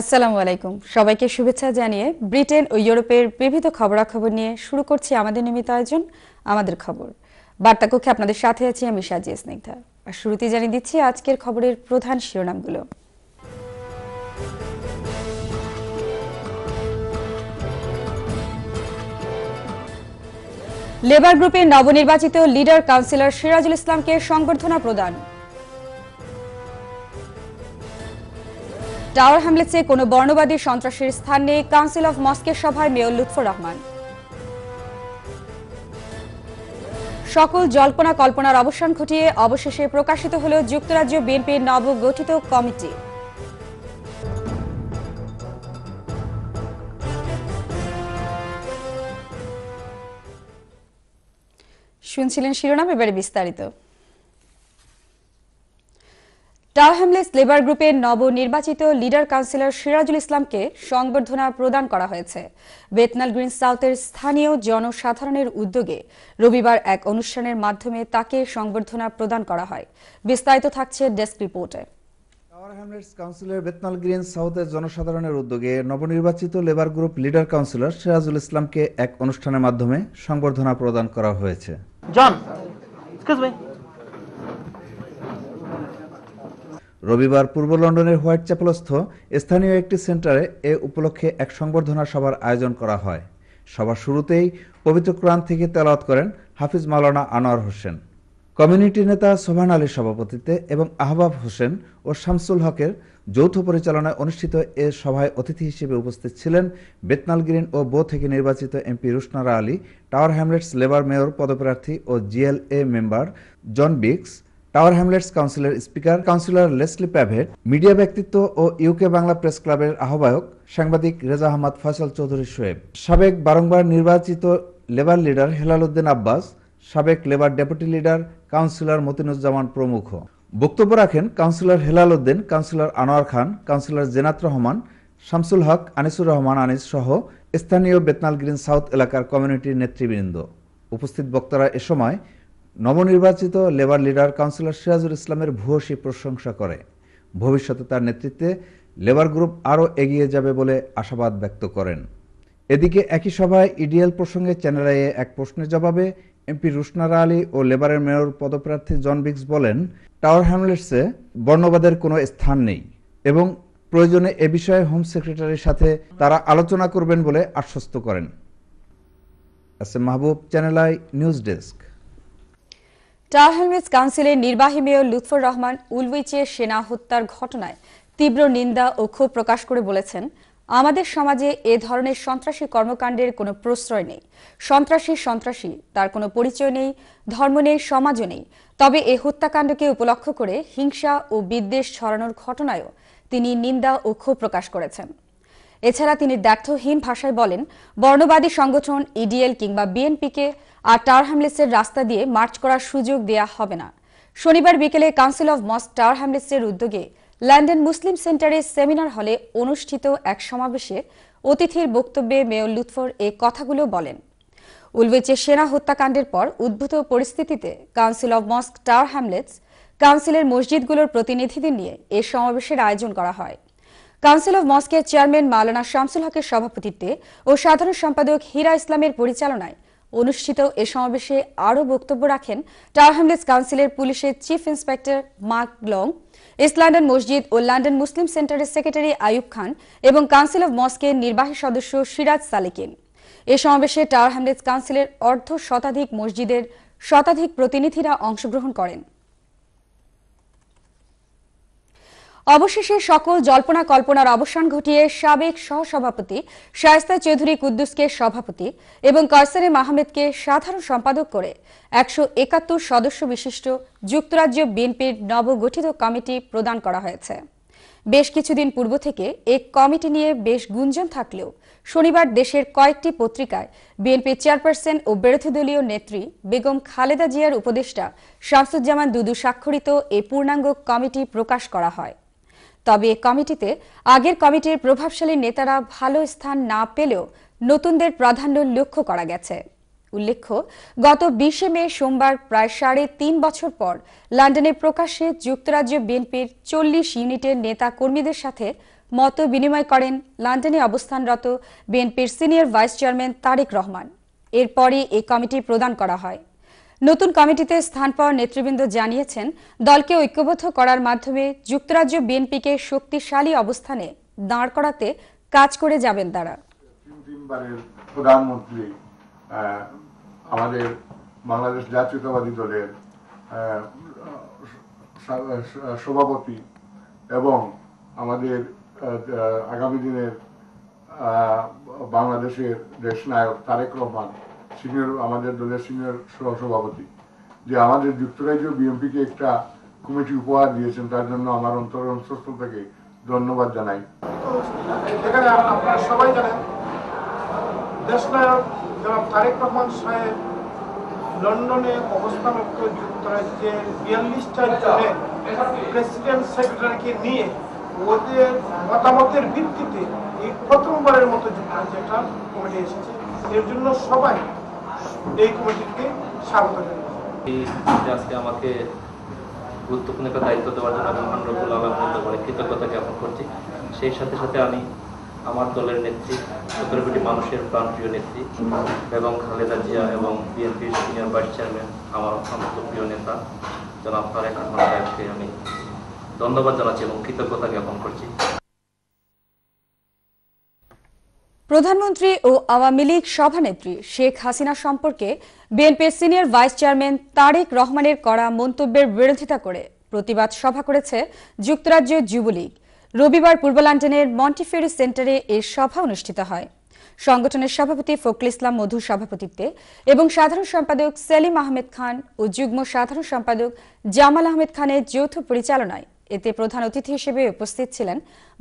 আসসালামু আলাইকুম সবাইকে শুভেচ্ছা জানিয়ে ব্রিটেন ও ইউরোপের বিবিধ খবরাখবর নিয়ে শুরু করছি আমাদের নিয়মিত আয়োজন আমাদের খবর বার্তাকক্ষে আপনাদের সাথে আছি আমি সাজিয়া স্নিগ্ধা আর শুরুতে জানিয়ে দিচ্ছি আজকের খবরের প্রধান শিরোনামগুলো লেবার গ্রুপের নবনির্বাচিত লিডার কাউন্সিলর সিরাজুল ইসলামকে সংবর্ধনা প্রদান টাওয়ার হামলেছে কোনো বর্ণবাদী সন্ত্রাসীর স্থান নেই কাউন্সিল অফ মস্কের সভায় মেয়র লুৎফর রহমান সকল জল্পনা কল্পনার অবসান ঘটিয়ে অবশেষে প্রকাশিত হল যুক্তরাজ্য বিএনপির নবগঠিত কমিটি শুনছিলেন শিরোনাম এবারে বিস্তারিত টালহ্যামলেস লেবার গ্রুপের নবনির্বাচিত লিডার কাউন্সিলর সিরাজুল ইসলামকে সংবর্ধনা প্রদান করা হয়েছে বেতনাল গ্রিন সাউথের স্থানীয় জনসাধারণের উদ্যোগে রবিবার এক অনুষ্ঠানের মাধ্যমে তাকে সংবর্ধনা প্রদান করা হয় বিস্তারিত থাকছে ডেস্ক রিপোর্টে টাওয়ার বেতনাল গ্রিন সাউথের জনসাধারণের উদ্যোগে নবনির্বাচিত labour group leader councillor Sirajul ইসলামকে এক অনুষ্ঠানের মাধ্যমে সংবর্ধনা প্রদান করা হয়েছে জন এক্সকিউজ মি রবিবার পূর্ব লন্ডনের হোয়াইট চ্যাপেলস্থ স্থানীয় একটি সেন্টারে এ উপলক্ষে এক সংবর্ধনা সভার আয়োজন করা হয় সবার শুরুতেই পবিত্র কোরআন থেকে তেলাওয়াত করেন হাফিজ মাওলানা আনোয়ার হোসেন কমিউনিটি নেতা সোভান আলীর সভাপতিত্বে এবং আহবাব হোসেন ও শামসুল হকের যৌথ পরিচালনায় অনুষ্ঠিত এ সভায় অতিথি হিসেবে উপস্থিত ছিলেন বেতনাল গ্রিন ও বো থেকে নির্বাচিত MP Rushanara Ali Tower Hamlets labour mayor পদপ্রার্থী ও GLA member John Biggs Tower Hamlets কাউন্সিলের speaker councillor Lesley Pavitt media ব্যক্তিত্ব ও ইউকে বাংলা প্রেস ক্লাবের আহ্বায়ক সাংবাদিক রেজা আহমদ ফয়সল চৌধুরী সোয়েব সাবেক বারংবার নির্বাচিত লেবার লিডার হেলাল উদ্দিন আব্বাস সাবেক labour deputy leader councillor Motinuzzaman প্রমুখ বক্তব্য রাখেন councillor Helal Uddin councillor Anwar Khan councillor Zenat Rahman Shamsul Haque Anisur Rahman Anis সহ স্থানীয় বেতনাল গ্রিন সাউথ এলাকার কমিউনিটির নেতৃবৃন্দ উপস্থিত বক্তারা এ সময় নবনির্বাচিত লেবার লিডার কাউন্সিলর সিরাজুল ইসলামের ভূয়সী প্রশংসা করে ভবিষ্যতে তার নেতৃত্বে লেবার গ্রুপ আরও এগিয়ে যাবে বলে আশাবাদ ব্যক্ত করেন এদিকে একই সভায় ইডিএল প্রসঙ্গে চ্যানেলাইয়ে এক প্রশ্নের জবাবে এমপি রুশনারা আলী ও লেবারের মেয়র পদপ্রার্থী জন বিক্স বলেন টাওয়ার হ্যামলেটসে বর্ণবাদের কোনো স্থান নেই এবং প্রয়োজনে এ বিষয়ে হোম সেক্রেটারির সাথে তারা আলোচনা করবেন বলে আশ্বস্ত করেন S M Mahbub Channel i news desk Tower কাউন্সিলের নির্বাহী মেয়র লুৎফর রহমান উলুইচের সেনা হত্যার ঘটনায় তীব্র নিন্দা ও ক্ষোভ প্রকাশ করে বলেছেন আমাদের সমাজে এ ধরনের সন্ত্রাসী কর্মকাণ্ডের কোনো প্রশ্রয় নেই সন্ত্রাসী সন্ত্রাসী তার কোনো পরিচয় নেই ধর্ম নেই সমাজও নেই তবে এ হত্যাকাণ্ডকে উপলক্ষ করে হিংসা ও বিদ্বেষ ছড়ানোর ঘটনায়ও তিনি নিন্দা ও ক্ষোভ প্রকাশ করেছেন এছাড়া তিনি দ্ব্যর্থহীন ভাষায় বলেন বর্ণবাদী সংগঠন ইডিএল e কিংবা বিএনপিকে আর টাওয়ার হ্যামলেটসের রাস্তা দিয়ে মার্চ করার সুযোগ দেয়া হবে না শনিবার বিকেলে কাউন্সিল অব মস্ক টাওয়ার হ্যামলেটসের উদ্যোগে লন্ডন মুসলিম সেন্টারের সেমিনার হলে অনুষ্ঠিত এক সমাবেশে অতিথির বক্তব্যে মেয়র লুৎফর এ কথাগুলো বলেন উলবেচে সেনা হত্যাকাণ্ডের পর উদ্ভূত পরিস্থিতিতে council of mosque Tower Hamlets কাউন্সিলের মসজিদগুলোর প্রতিনিধিদের নিয়ে এ সমাবেশের আয়োজন করা হয় কাউন্সিল অব মস্কের চেয়ারম্যান মালানা শামসুল হকের সভাপতিত্বে ও সাধারণ সম্পাদক হীরা ইসলামের পরিচালনায় অনুষ্ঠিত এ সমাবেশে আরও বক্তব্য রাখেন টাওয়ার হ্যামলেস কাউন্সিলের পুলিশের chief inspector Mark Long East London মসজিদ ও লন্ডন মুসলিম সেন্টারের সেক্রেটারি আয়ুব খান এবং কাউন্সিল অব মস্কের নির্বাহী সদস্য সিরাজ সালেকিন এ সমাবেশে টাওয়ার হ্যামলেস কাউন্সিলের অর্ধ শতাধিক মসজিদের শতাধিক প্রতিনিধিরা অংশগ্রহণ করেন অবশেষে সকল জল্পনা কল্পনার অবসান ঘটিয়ে সাবেক সহসভাপতি শায়স্তা চৌধুরী কুদ্দুসকে সভাপতি এবং কয়সারে মাহমেদকে সাধারণ সম্পাদক করে একশো একাত্তর সদস্য বিশিষ্ট যুক্তরাজ্য বিএনপির নবগঠিত কমিটি প্রদান করা হয়েছে বেশ কিছুদিন পূর্ব থেকে এক কমিটি নিয়ে বেশ গুঞ্জন থাকলেও শনিবার দেশের কয়েকটি পত্রিকায় বিএনপির চেয়ারপারসন ও বিরোধী দলীয় নেত্রী বেগম খালেদা জিয়ার উপদেষ্টা শামসুজ্জামান দুদু স্বাক্ষরিত এই পূর্ণাঙ্গ কমিটি প্রকাশ করা হয় তবে কমিটিতে আগের কমিটির প্রভাবশালী নেতারা ভালো স্থান না পেলেও নতুনদের প্রাধান্য লক্ষ্য করা গেছে উল্লেখ্য গত বিশে মে সোমবার প্রায় সাড়ে তিন বছর পর লন্ডনে প্রকাশ্যে যুক্তরাজ্য বিএনপির চল্লিশ ইউনিটের নেতা কর্মীদের সাথে মত বিনিময় করেন লন্ডনে অবস্থানরত বিএনপির senior vice chairman Tarique Rahman এরপরই এই কমিটি প্রদান করা হয় নতুন কমিটিতে স্থান পাওয়া নেতৃবৃন্দ জানিয়েছেন দলকে ঐক্যবদ্ধ করার মাধ্যমে যুক্তরাজ্য বিএনপিকে শক্তিশালী অবস্থানে দাঁড় করাতে কাজ করে যাবেন তারা প্রধানমন্ত্রী আমাদের বাংলাদেশ জাতীয়তাবাদী দলের সভাপতি এবং আমাদের আগামী দিনের বাংলাদেশের দেশ নায়ক তারেক রহমান সিনিয়র আমাদের দলের সিনিয়র সহসভাপতি যে আমাদের যুক্তরাজ্য বিএনপিকে একটা কমিটি উপহার দিয়েছেন তার জন্য আমার অন্তর অন্তঃস্থল ধন্যবাদ জানাই এখানে আপনারা সবাই জানেন দেশনায়ক জনাব তারেক রহমান সাহেব লন্ডনে অবস্থানরত যুক্তরাজ্যের বিয়াল্লিশটা জনে প্রেসিডেন্ট সেক্রেটারিকে নিয়ে ওদের মতামতের ভিত্তিতে এই প্রথমবারের মতো যুক্তরাজ্য একটা কমিটি এসেছে এর জন্য সবাই এই কমিটিকে স্বাগত জানাই আজকে আমাকে গুরুত্বপূর্ণ একটা দায়িত্ব দেওয়ার জন্য আমি মহানরবুল আলমের দরবারে কৃতজ্ঞতা জ্ঞাপন করছি সেই সাথে সাথে আমি আমার দলের নেত্রী সতেরো কোটি মানুষের প্রাণপ্রিয় নেত্রী এবং খালেদা জিয়া এবং বিএনপির সিনিয়র ভাইস চেয়ারম্যান আমার অত্যন্ত প্রিয় নেতা জনাব ফারেক আহমদ সাহেবকে আমি ধন্যবাদ জানাচ্ছি এবং কৃতজ্ঞতা জ্ঞাপন করছি প্রধানমন্ত্রী ও আওয়ামী লীগ সভানেত্রী শেখ হাসিনা সম্পর্কে বিএনপির সিনিয়র ভাইস চেয়ারম্যান তারেক রহমানের করা মন্তব্যের বিরোধিতা করে প্রতিবাদ সভা করেছে যুক্তরাজ্য যুবলীগ রবিবার পূর্ব লন্ডনের মন্টিফেরি সেন্টারে এ সভা অনুষ্ঠিত হয় সংগঠনের সভাপতি ফখরুল ইসলাম মধু সভাপতিত্বে এবং সাধারণ সম্পাদক সেলিম আহমেদ খান ও যুগ্ম সাধারণ সম্পাদক জামাল আহমেদ খানের যৌথ পরিচালনায় এতে প্রধান অতিথি হিসেবে উপস্থিত ছিলেন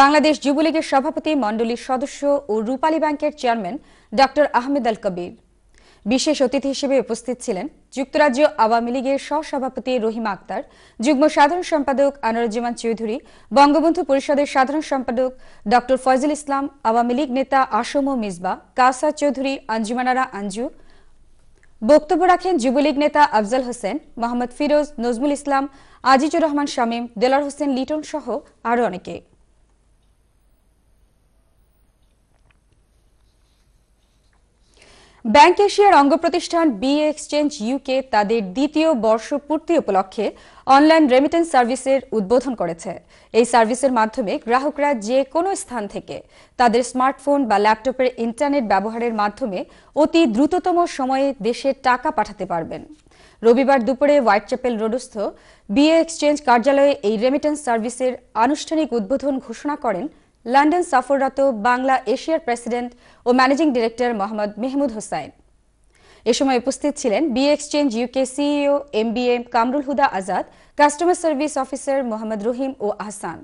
বাংলাদেশ যুবলীগের সভাপতি মণ্ডলীর সদস্য ও রূপালী ব্যাংকের চেয়ারম্যান ড আহমেদ আল কবির বিশেষ অতিথি হিসেবে উপস্থিত ছিলেন যুক্তরাজ্য আওয়ামী লীগের সহসভাপতি রহিমা আক্তার যুগ্ম সাধারণ সম্পাদক আনারুজ্জামান চৌধুরী বঙ্গবন্ধু পরিষদের সাধারণ সম্পাদক ড ফয়জুল ইসলাম আওয়ামী লীগ নেতা আসম মিসবা কাসা চৌধুরী আঞ্জুমানারা আঞ্জু বক্তব্য রাখেন যুবলীগ নেতা আফজাল হোসেন মোহাম্মদ ফিরোজ নজমুল ইসলাম আজিজুর রহমান শামীম দেলার হোসেন লিটন সহ আরও অনেকে ব্যাংক এশিয়ার অঙ্গ প্রতিষ্ঠান বিএ এক্সচেঞ্জ ইউকে তাদের দ্বিতীয় বর্ষপূর্তি উপলক্ষে অনলাইন রেমিটেন্স সার্ভিসের উদ্বোধন করেছে এই সার্ভিসের মাধ্যমে গ্রাহকরা যে কোনো স্থান থেকে তাদের স্মার্টফোন বা ল্যাপটপের ইন্টারনেট ব্যবহারের মাধ্যমে অতি দ্রুততম সময়ে দেশে টাকা পাঠাতে পারবেন রবিবার দুপুরে হোয়াইট চ্যাপেল রোডস্থ বিএ এক্সচেঞ্জ কার্যালয়ে এই রেমিটেন্স সার্ভিসের আনুষ্ঠানিক উদ্বোধন ঘোষণা করেন লন্ডন সফররত বাংলা এশিয়ার প্রেসিডেন্ট ও ম্যানেজিং ডিরেক্টর মোহাম্মদ মেহমুদ হোসাইন এ সময় উপস্থিত ছিলেন B exchange UK CEO M B M Kamrul Huda Azad customer service officer Mohammad Rahim ও আহসান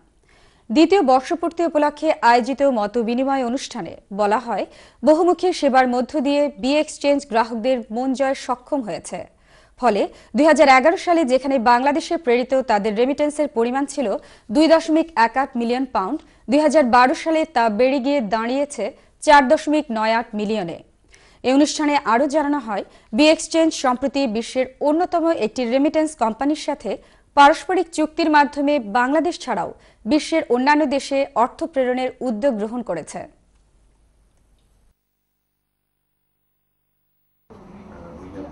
দ্বিতীয় বর্ষপূর্তি উপলক্ষে আয়োজিত মত বিনিময় অনুষ্ঠানে বলা হয় বহুমুখী সেবার মধ্য দিয়ে বি এক্সচেঞ্জ গ্রাহকদের মন জয় সক্ষম হয়েছে ফলে দুই সালে যেখানে বাংলাদেশে প্রেরিত তাদের রেমিটেন্সের পরিমাণ ছিল দুই দশমিক এক আট মিলিয়ন পাউন্ড দুই সালে তা বেড়ে গিয়ে দাঁড়িয়েছে চার দশমিক নয় আট মিলিয়নে এই অনুষ্ঠানে আরও জানানো হয় বি এক্সচেঞ্জ সম্প্রতি বিশ্বের অন্যতম একটি রেমিটেন্স কোম্পানির সাথে পারস্পরিক চুক্তির মাধ্যমে বাংলাদেশ ছাড়াও বিশ্বের অন্যান্য দেশে অর্থ প্রেরণের উদ্যোগ গ্রহণ করেছে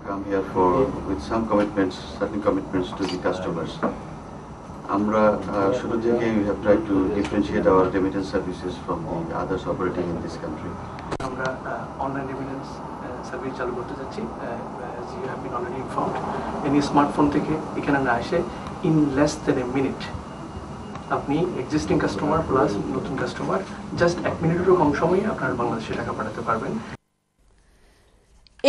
come here for with some commitments, certain commitments to the customers. Amra শুরু we have tried to differentiate our remittance services from the others operating in this country. Amra online remittance service chalu korte যাচ্ছি as you have been already informed. Any smartphone theke ekhane amra ashe in less than a minute আপনি existing customer plus নতুন customer just এক মিনিটেরও কম সময়ে আপনার বাংলাদেশে টাকা পাঠাতে পারবেন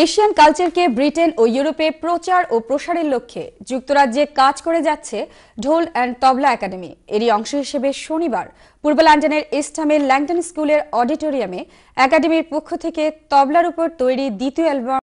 এশিয়ান কালচারকে ব্রিটেন ও ইউরোপে প্রচার ও প্রসারের লক্ষ্যে যুক্তরাজ্যে কাজ করে যাচ্ছে ঢোল অ্যান্ড তবলা একাডেমি এরই অংশ হিসেবে শনিবার পূর্ব লন্ডনের ইস্টামের ল্যাংটন স্কুলের অডিটোরিয়ামে একাডেমির পক্ষ থেকে তবলার উপর তৈরি দ্বিতীয় অ্যালবাম